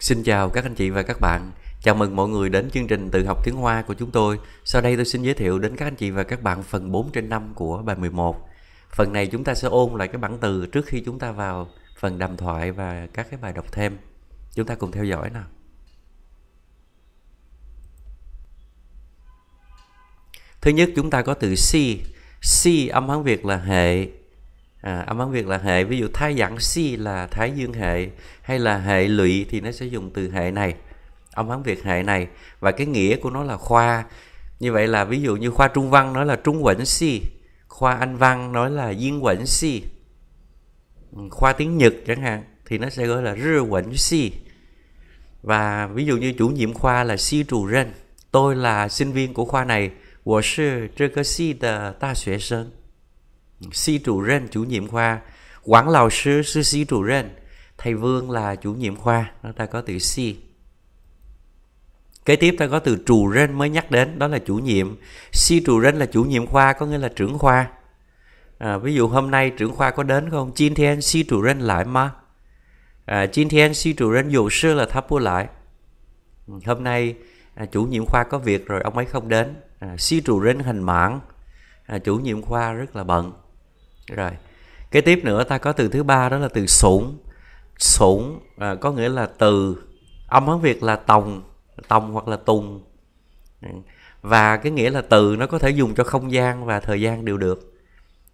Xin chào các anh chị và các bạn. Chào mừng mọi người đến chương trình tự học tiếng Hoa của chúng tôi. Sau đây tôi xin giới thiệu đến các anh chị và các bạn phần 4 trên 5 của bài 11. Phần này chúng ta sẽ ôn lại cái bảng từ trước khi chúng ta vào phần đàm thoại và các cái bài đọc thêm. Chúng ta cùng theo dõi nào. Thứ nhất chúng ta có từ si. Si âm Hán Việt là hệ à, âm án việt là hệ ví dụ thái dạng si là thái dương hệ hay là hệ lụy thì nó sẽ dùng từ hệ này âm án việt hệ này và cái nghĩa của nó là khoa như vậy là ví dụ như khoa trung văn nói là trung quẩn si khoa anh văn nói là diên quẩn si ừ, khoa tiếng nhật chẳng hạn thì nó sẽ gọi là rư quẩn si và ví dụ như chủ nhiệm khoa là si trù ren tôi là sinh viên của khoa này 我是这个系的大学生。si trụ rên chủ nhiệm khoa quản lào sư sư si trụ rên thầy vương là chủ nhiệm khoa nó ta có từ si kế tiếp ta có từ trù rên mới nhắc đến đó là chủ nhiệm si trù rên là chủ nhiệm khoa có nghĩa là trưởng khoa à, ví dụ hôm nay trưởng khoa có đến không chin thiên si trù lại mà à, thiên si trù sư là tháp bua lại hôm nay à, chủ nhiệm khoa có việc rồi ông ấy không đến à, si trù rên hình mạng à, chủ nhiệm khoa rất là bận rồi kế tiếp nữa ta có từ thứ ba đó là từ sủng sủng à, có nghĩa là từ âm hán việt là tòng tòng hoặc là tùng và cái nghĩa là từ nó có thể dùng cho không gian và thời gian đều được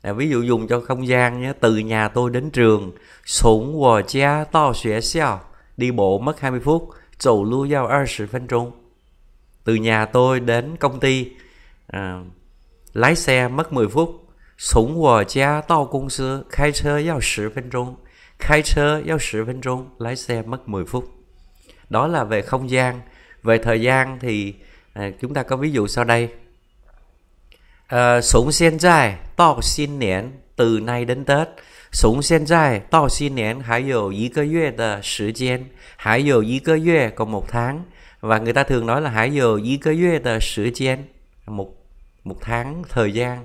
à, ví dụ dùng cho không gian nhé từ nhà tôi đến trường sủng wo cha to xue xiao đi bộ mất 20 phút chầu lưu giao 20 phân trung từ nhà tôi đến công ty à, lái xe mất 10 phút 从我家到公司开车要十分钟，开车要十分钟，lái xe mất 10 phút. Đó là về không gian. Về thời gian thì à, chúng ta có ví dụ sau đây. À, sống hiện tại, to xin nén, từ nay đến Tết. sống to 从现在到新年还有一个月的时间，还有一个月 còn một tháng và người ta thường nói là hãy giờ y cơ duyê tờ sửa chen một một tháng thời gian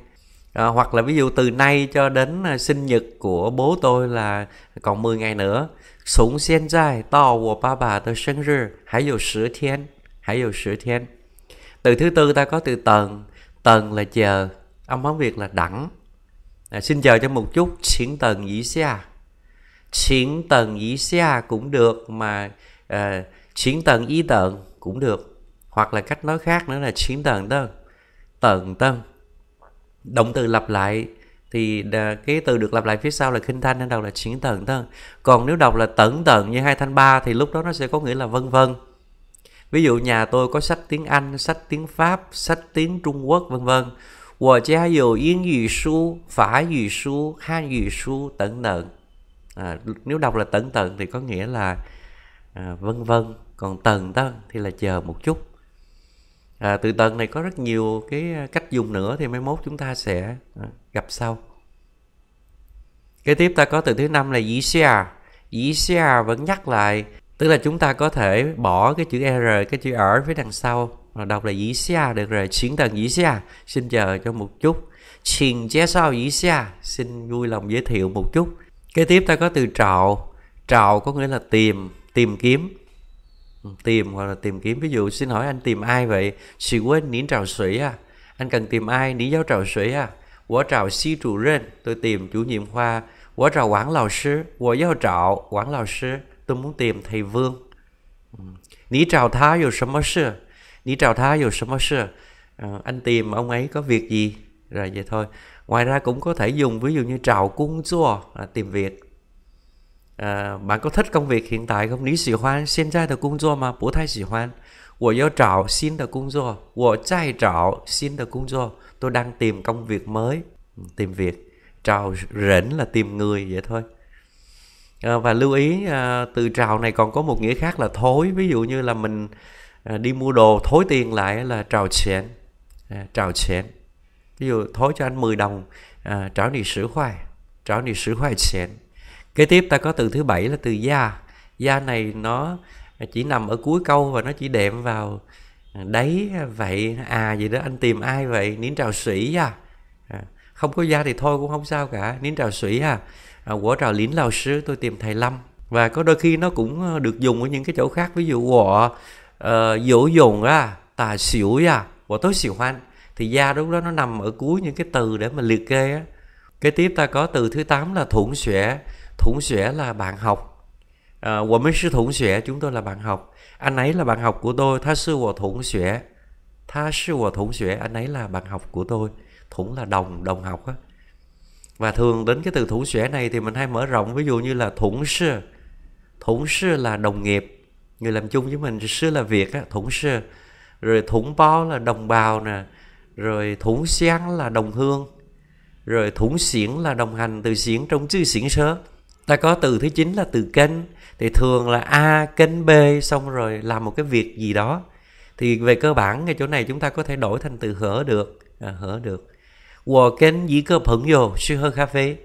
à, hoặc là ví dụ từ nay cho đến à, sinh nhật của bố tôi là còn 10 ngày nữa súng xiên dài to của ba bà tôi sinh rư hãy dù sửa thiên hãy dù sửa thiên từ thứ tư ta có từ tầng, tầng là chờ âm hán việt là đẳng à, xin chờ cho một chút chiến tầng dĩ xa chiến tầng dĩ xa cũng được mà à, chiến tần ý tận cũng được hoặc là cách nói khác nữa là chiến tầng tân tầng tân động từ lặp lại thì cái từ được lặp lại phía sau là khinh thanh nên đầu là chiến tận thân còn nếu đọc là tẩn tận như hai thanh ba thì lúc đó nó sẽ có nghĩa là vân vân ví dụ nhà tôi có sách tiếng anh sách tiếng pháp sách tiếng trung quốc vân vân cha dù gì gì gì 我家有英语书、法语书、汉语书等等. À, nếu đọc là tẩn tận thì có nghĩa là à, vân vân, còn tần tân thì là chờ một chút à, từ tần này có rất nhiều cái à, cách dùng nữa thì mai mốt chúng ta sẽ à, gặp sau kế tiếp ta có từ thứ năm là dĩ xia dĩ xia vẫn nhắc lại tức là chúng ta có thể bỏ cái chữ r cái chữ ở phía đằng sau rồi đọc là dĩ xia được rồi chuyển tần dĩ xia xin chờ cho một chút xin chế sao dĩ xia xin vui lòng giới thiệu một chút kế tiếp ta có từ trạo trạo có nghĩa là tìm tìm kiếm tìm hoặc là tìm kiếm ví dụ xin hỏi anh tìm ai vậy sĩ quên nín trào sĩ à anh cần tìm ai nín giáo trào sĩ à quả trào si trụ rên tôi tìm chủ nhiệm khoa quả trào quản lão sư quả giáo trào quản lão sư tôi muốn tìm thầy vương ừ. ní trào thá dù sớm sư ní trào thá dù sớm sư ờ, anh tìm ông ấy có việc gì rồi vậy thôi ngoài ra cũng có thể dùng ví dụ như trào cung chua là tìm việc 呃，bạn ờ, có thích công việc hiện tại không? 你喜欢现在的工作吗？不太喜欢。我要找新的工作，我在找新的工作。Tôi đang tìm công việc mới, ừ, tìm việc. Trào rỉnh là tìm người vậy thôi. À, và lưu ý à, từ trào này còn có một nghĩa khác là thối. Ví dụ như là mình à, đi mua đồ thối tiền lại là trào chén, à, trào chén. Ví dụ thối cho anh 10 đồng, à, trào nì sử khoai, trào nì sử khoai chén kế tiếp ta có từ thứ bảy là từ da da này nó chỉ nằm ở cuối câu và nó chỉ đệm vào à, đấy vậy à vậy đó anh tìm ai vậy nín trào sĩ à. à không có da thì thôi cũng không sao cả nín trào sĩ à, à quả trào lín lao sứ tôi tìm thầy lâm và có đôi khi nó cũng ờ, được dùng ở những cái chỗ khác ví dụ của ờ, dỗ dùng à tà xỉu à của tối xỉu hoan thì da lúc đó nó nằm ở cuối những cái từ để mà liệt kê á kế tiếp ta có từ thứ 8 là thuận xẻ Thủng xuể là bạn học à, Wo men Chúng tôi là bạn học Anh ấy là bạn học của tôi Tha sư wo thủng xuể Tha sư wo thủng xuể Anh ấy là bạn học của tôi Thủng là đồng, đồng học á Và thường đến cái từ thủng xuể này Thì mình hay mở rộng Ví dụ như là thủng sư Thủng sư là đồng nghiệp Người làm chung với mình Sư là việc á Thủng sư Rồi thủng bó là đồng bào nè Rồi thủng xiang là đồng hương rồi thủng xiển là đồng hành từ xiển trong chữ xiển sớ ta có từ thứ chín là từ kênh thì thường là a kênh b xong rồi làm một cái việc gì đó thì về cơ bản cái chỗ này chúng ta có thể đổi thành từ hở được à, hở được Wo kênh dĩ cơ phẫn vô sư hơ cà phê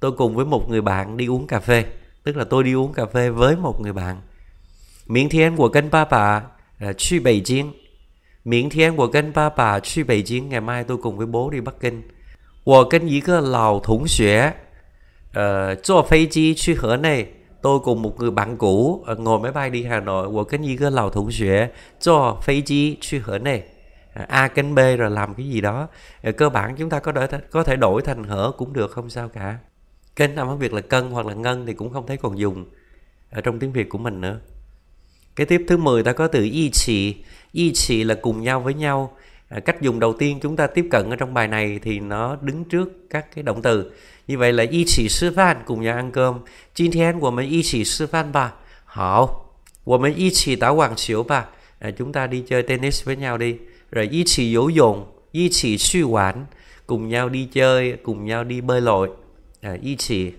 tôi cùng với một người bạn đi uống cà phê tức là tôi đi uống cà phê với một người bạn miễn thiên của kênh ba bà là truy bảy chiến miễn thiên của kênh ba bà truy bảy chiến ngày mai tôi cùng với bố đi bắc kinh của kênh dĩ cơ lào thủng xuyẻ 呃，坐飞机去河内。tôi cùng một người bạn cũ ngồi máy bay đi Hà Nội của cái gì cái lầu thủ xuyên cho phê chi suy hở này A kênh B rồi làm cái gì đó cơ bản chúng ta có đổi có thể đổi thành hở cũng được không sao cả kênh âm Việt là cân hoặc là ngân thì cũng không thấy còn dùng ở trong tiếng Việt của mình nữa cái tiếp thứ 10 ta có từ y chỉ y chỉ là cùng nhau với nhau À, cách dùng đầu tiên chúng ta tiếp cận ở trong bài này thì nó đứng trước các cái động từ như vậy là y chỉ sư phan cùng nhau ăn cơm “chín thiên của mình y chỉ sư phan bà hảo của mình y chỉ tá hoàng chiếu bà à, chúng ta đi chơi tennis với nhau đi rồi y chỉ dỗ dồn y chỉ suy quản cùng nhau đi chơi cùng nhau đi bơi lội à, y chỉ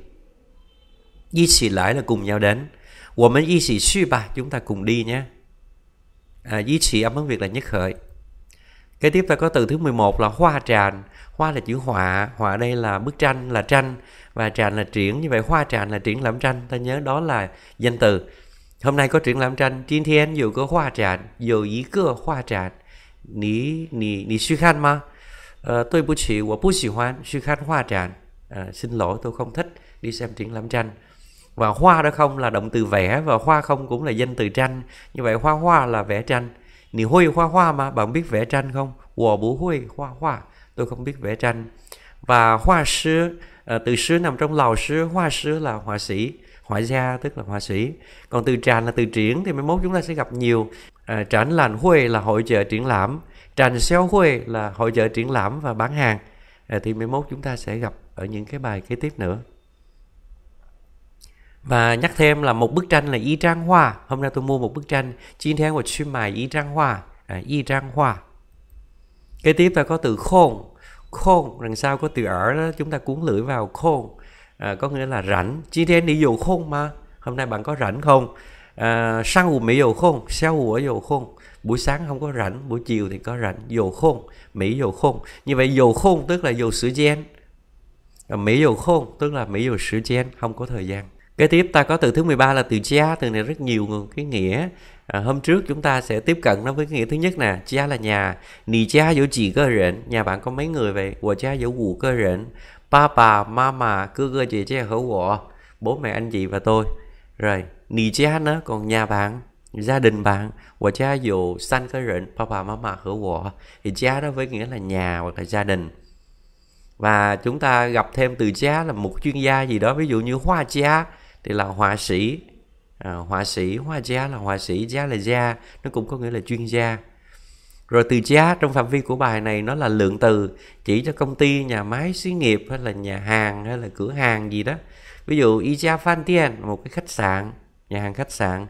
y chỉ lại là cùng nhau đến của mình y chỉ suy bà chúng ta cùng đi nhé à, y chỉ âm hướng việt là nhất khởi Kế tiếp ta có từ thứ 11 là hoa tràn. Hoa là chữ họa, họa đây là bức tranh là tranh và tràn là triển. Như vậy hoa tràn là triển lãm tranh, ta nhớ đó là danh từ. Hôm nay có triển lãm tranh, Jin Thiên dù có hoa tràn, dù ý cơ hoa tràn. Ní, ní, ní suy khăn mà. Ờ, tôi bút sĩ, của bút sĩ hoan, suy khăn hoa tràn. À, xin lỗi, tôi không thích đi xem triển lãm tranh và hoa đó không là động từ vẽ và hoa không cũng là danh từ tranh như vậy hoa hoa là vẽ tranh Nì hui hoa hoa mà bạn biết vẽ tranh không? Wo bú hui hoa hoa. Tôi không biết vẽ tranh. Và hoa sư, à, từ sư nằm trong lào sư, hoa sư là họa sĩ, họa gia tức là họa sĩ. Còn từ tràn là từ triển thì mai mốt chúng ta sẽ gặp nhiều. À, trản lành huê là hội chợ triển lãm, tràn xéo huê là hội chợ triển lãm và bán hàng. À, thì mai mốt chúng ta sẽ gặp ở những cái bài kế tiếp nữa và nhắc thêm là một bức tranh là y trang hoa hôm nay tôi mua một bức tranh chiến thiên của chuyên mài y trang hoa à, y trang hoa kế tiếp ta có từ khôn khôn đằng sau có từ ở đó chúng ta cuốn lưỡi vào khôn à, có nghĩa là rảnh chiến thiên đi dù khôn mà hôm nay bạn có rảnh không à, sang hù mỹ dù khôn sao hù ở dù khôn buổi sáng không có rảnh buổi chiều thì có rảnh dù khôn mỹ dù khôn như vậy dù khôn tức là dù sự gian mỹ dù khôn tức là mỹ dù sự gian không có thời gian kế tiếp ta có từ thứ 13 là từ cha từ này rất nhiều cái nghĩa à, hôm trước chúng ta sẽ tiếp cận nó với cái nghĩa thứ nhất nè cha là nhà nì gia dỗ chỉ cơ rện nhà bạn có mấy người vậy của gia dỗ wù cơ rện ba bà mama cơ cơ chị che hữu wọ bố mẹ anh chị và tôi rồi nì cha nó còn nhà bạn gia đình bạn và cha dù sanh cơ rịnh bà bà má mà hữu vợ thì cha đó với nghĩa là nhà hoặc là gia đình và chúng ta gặp thêm từ cha là một chuyên gia gì đó ví dụ như hoa cha thì là họa sĩ à, họa sĩ hoa gia là họa sĩ gia là gia nó cũng có nghĩa là chuyên gia rồi từ giá trong phạm vi của bài này nó là lượng từ chỉ cho công ty nhà máy xí nghiệp hay là nhà hàng hay là cửa hàng gì đó ví dụ Ija Fan Tien một cái khách sạn nhà hàng khách sạn uh,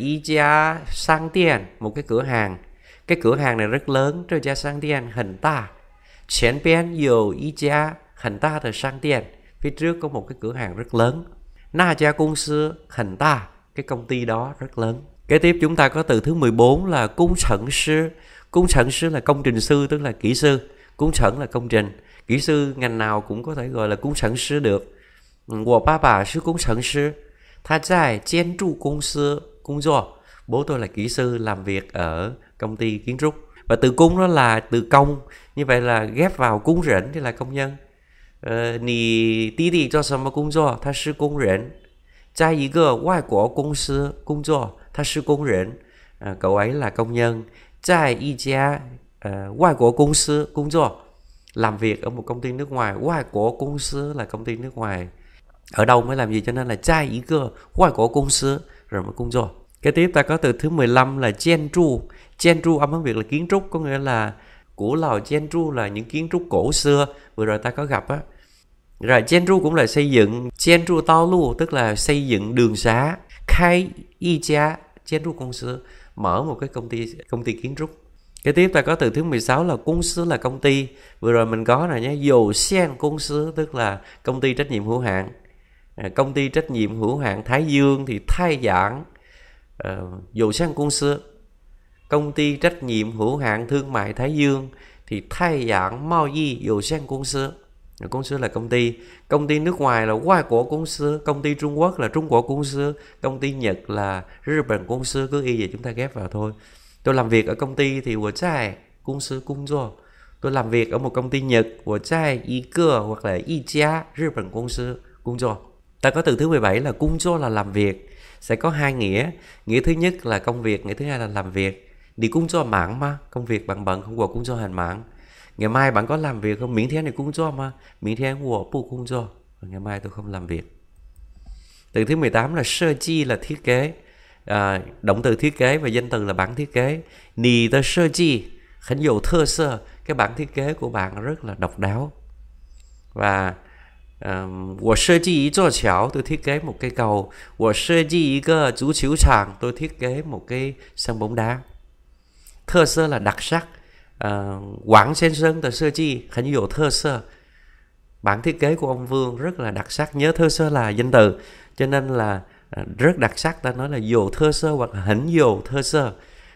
Ija Sang Tien một cái cửa hàng cái cửa hàng này rất lớn rồi Ija Sang Tien hình ta Chén bên nhiều Ija hình ta từ Sang Tien phía trước có một cái cửa hàng rất lớn Na Cha Cung Sư Hành Ta, cái công ty đó rất lớn. Kế tiếp chúng ta có từ thứ 14 là Cung Sẩn Sư. Cung Sẩn Sư là công trình sư, tức là kỹ sư. Cung Sẩn là công trình. Kỹ sư ngành nào cũng có thể gọi là Cung Sẩn Sư được. Của ba bà sư Cung Sẩn Sư. Tha Chai Chien Trụ Cung Sư Cung Do. Bố tôi là kỹ sư làm việc ở công ty kiến trúc. Và từ cung đó là từ công, như vậy là ghép vào cung rỉnh thì là công nhân 呃，你弟弟做什么工作？他是工人，在一个外国公司工作，他是工人。呃，cậu ấy là công nhân，在一家呃外国公司工作，làm việc ở một công ty nước ngoài. Ngoại của công ty nước ngoài. Ở đâu mới làm gì cho nên là trai ý cơ, ngoại của công sư rồi mới công do. Kế tiếp ta có từ thứ 15 là chen tru. Chen tru âm hưởng việc là kiến trúc có nghĩa là của lò Genru là những kiến trúc cổ xưa vừa rồi ta có gặp á rồi Genru cũng là xây dựng Genru Tao Lu tức là xây dựng đường xá Khai Y Cha Genru Công Sư mở một cái công ty công ty kiến trúc cái tiếp ta có từ thứ 16 là cung sư là công ty. Vừa rồi mình có này nhé, dầu sen cung sư tức là công ty trách nhiệm hữu hạn. À, công ty trách nhiệm hữu hạn Thái Dương thì thay giảng dầu uh, sen cung sư công ty trách nhiệm hữu hạn thương mại Thái Dương thì thay dạng Mao Di Dầu Sen Công Sư. Công sư là công ty, công ty nước ngoài là Hoa của Công sư, công ty Trung Quốc là Trung Quốc Công sư, công ty Nhật là Nhật Bản Công sư, cứ y vậy chúng ta ghép vào thôi. Tôi làm việc ở công ty thì của trai Công sư Công do. Tôi làm việc ở một công ty Nhật của trai Y Cơ hoặc là Y Gia Nhật Bản Công sư có từ thứ 17 là Công do là làm việc sẽ có hai nghĩa. Nghĩa thứ nhất là công việc, nghĩa thứ hai là làm việc đi cũng cho mạng mà công việc bạn bận không có cũng cho hành mạng ngày mai bạn có làm việc không miễn thế này cũng cho mà miễn thế của bu cũng cho ngày mai tôi không làm việc từ thứ 18 là sơ chi là thiết kế à, động từ thiết kế và danh từ là bản thiết kế nì tơ sơ chi khánh dụ thơ sơ cái bản thiết kế của bạn rất là độc đáo và của sơ chi ý cho chéo tôi thiết kế một cây cầu của sơ chi ý cơ chú chiếu tôi thiết kế một cái sân bóng đá 特色 là đặc sắc ờ, Quảng Sen Sơn tờ sơ chi hẳn dụ thơ sơ bản thiết kế của ông Vương rất là đặc sắc nhớ thơ sơ là danh từ cho nên là ờ, rất đặc sắc ta nói là dồ thơ sơ hoặc hỉnh dồ thơ sơ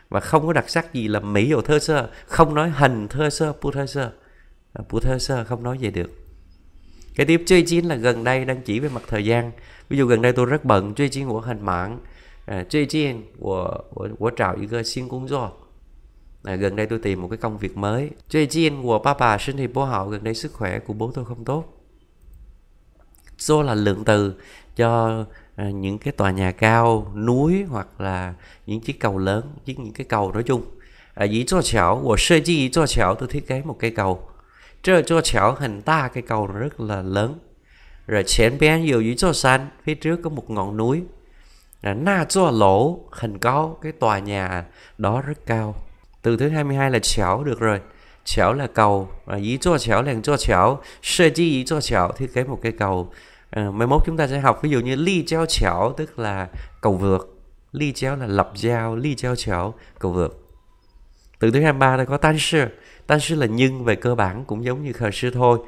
và không có đặc sắc gì là mỹ dồ thơ sơ không nói hình thơ sơ pu thơ sơ ờ, pu thơ sơ không nói vậy được cái tiếp chơi chín là gần đây đang chỉ về mặt thời gian ví dụ gần đây tôi rất bận chơi chín của hình mạng chơi chín của của của trào ý cơ xin cũng do à, gần đây tôi tìm một cái công việc mới. Chơi Jin của Papa sinh thì bố họ gần đây sức khỏe của bố tôi không tốt. Số là lượng từ cho à, những cái tòa nhà cao, núi hoặc là những chiếc cầu lớn, chiếc những cái cầu nói chung. À, dĩ cho chảo, của sơ chi cho chảo tôi thiết kế một cây cầu. Trơ cho chảo hình ta cây cầu rất là lớn. Rồi chén bé nhiều dĩ cho xanh, phía trước có một ngọn núi. À, na cho lỗ hình có cái tòa nhà đó rất cao từ thứ 22 là chéo được rồi chéo là cầu và ý cho chéo là cho chéo sơ chi ý cho chéo thiết kế một cái cầu à, mai mốt chúng ta sẽ học ví dụ như ly treo chéo tức là cầu vượt ly chéo là lập giao ly treo chéo cầu vượt từ thứ 23 ta có tan sư tan sư là nhưng về cơ bản cũng giống như khờ sư thôi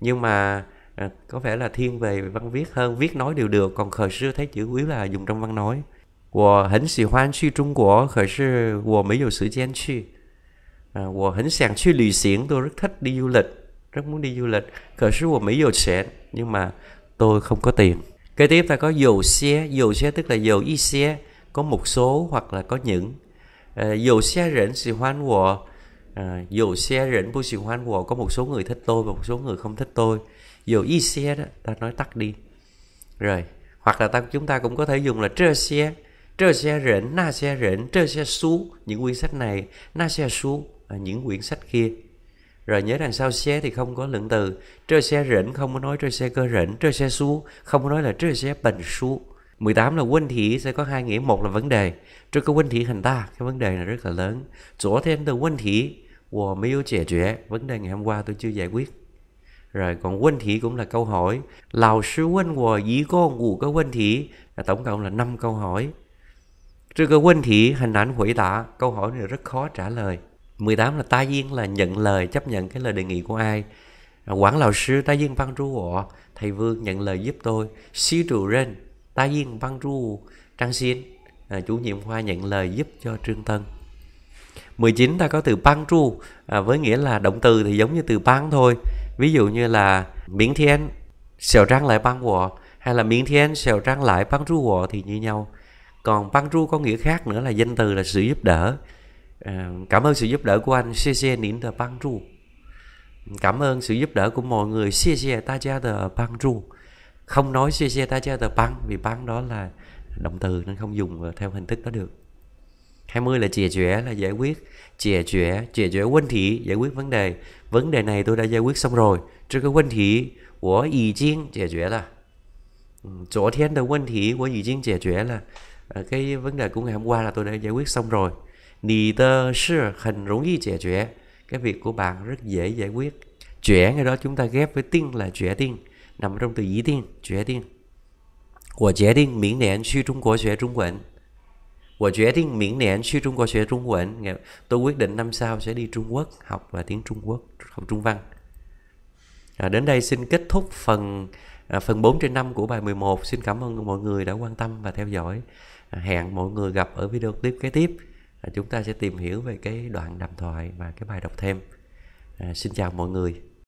nhưng mà à, có vẻ là thiên về văn viết hơn viết nói đều được còn khờ sư thấy chữ quý là dùng trong văn nói 我很喜欢去中国，可是我没有时间去。啊，我很想去旅行，tôi rất thích đi du lịch, rất muốn đi du lịch. Có sự tôi mấy dầu nhưng mà tôi không có tiền. Kế tiếp ta có dầu xe, dầu xe tức là dầu y xe, có một số hoặc là có những. À, dầu xe rỉnh xì hoan của à, dầu xe rỉnh bu xì hoan của có một số người thích tôi và một số người không thích tôi. Dầu y xe đó, ta nói tắt đi. Rồi, hoặc là ta chúng ta cũng có thể dùng là trơ xe, 这些人 na xe rỉnh 这些书 những quyển sách này na xe su à, những quyển sách kia rồi nhớ đằng sau xe thì không có lượng từ trơ xe rỉnh không có nói trơ xe cơ rỉnh trơ xe su không có nói là trơ xe bình su 18 là quân thị sẽ có hai nghĩa một là vấn đề trước cái quân thị hành ta cái vấn đề này rất là lớn chỗ thêm từ quân thị của miêu trẻ trẻ vấn đề ngày hôm qua tôi chưa giải quyết rồi còn quân thị cũng là câu hỏi lào sư quân của dĩ con ngủ cái quân thị tổng cộng là 5 câu hỏi 这个问题很难回答, câu hỏi này rất khó trả lời. 18 là ta duyên là nhận lời, chấp nhận cái lời đề nghị của ai. À, Quản lão sư ta duyên băng trụ họ, thầy Vương nhận lời giúp tôi. Sư trụ rên, ta duyên băng trụ Trang Xin, à, chủ nhiệm khoa nhận lời giúp cho Trương Tân. 19 ta có từ băng trụ à, với nghĩa là động từ thì giống như từ băng thôi. Ví dụ như là miễn thiên, xèo trang lại băng của hay là miễn thiên xèo trang lại băng trụ của thì như nhau còn băng ru có nghĩa khác nữa là danh từ là sự giúp đỡ à, cảm ơn sự giúp đỡ của anh CC nín Niệm băng ru cảm ơn sự giúp đỡ của mọi người CC Ta Cha băng ru không nói CC Ta Cha Tờ băng vì băng đó là động từ nên không dùng theo hình thức đó được 20 là chìa chóe là giải quyết chìa chóe chìa chóe quân thị giải quyết vấn đề vấn đề này tôi đã giải quyết xong rồi trước cái quân thị của ý chiến chìa chóe là ừ, chỗ thiên là quân thị của ý chiến chìa chóe là Ờ, cái vấn đề của ngày hôm qua là tôi đã giải quyết xong rồi nì tơ sư hình rủng gì trẻ trẻ cái việc của bạn rất dễ giải quyết trẻ ngay đó chúng ta ghép với tiên là trẻ tiên nằm trong từ ý tiên trẻ tiên của trẻ tiên miễn nạn siêu trung của trẻ trung quận của trẻ tiên miễn nạn siêu trung của trẻ trung quận tôi quyết định năm sau sẽ đi trung quốc học và tiếng trung quốc học trung văn à, đến đây xin kết thúc phần à, phần 4 trên 5 của bài 11 xin cảm ơn mọi người đã quan tâm và theo dõi hẹn mọi người gặp ở video clip kế tiếp à, chúng ta sẽ tìm hiểu về cái đoạn đàm thoại và cái bài đọc thêm à, xin chào mọi người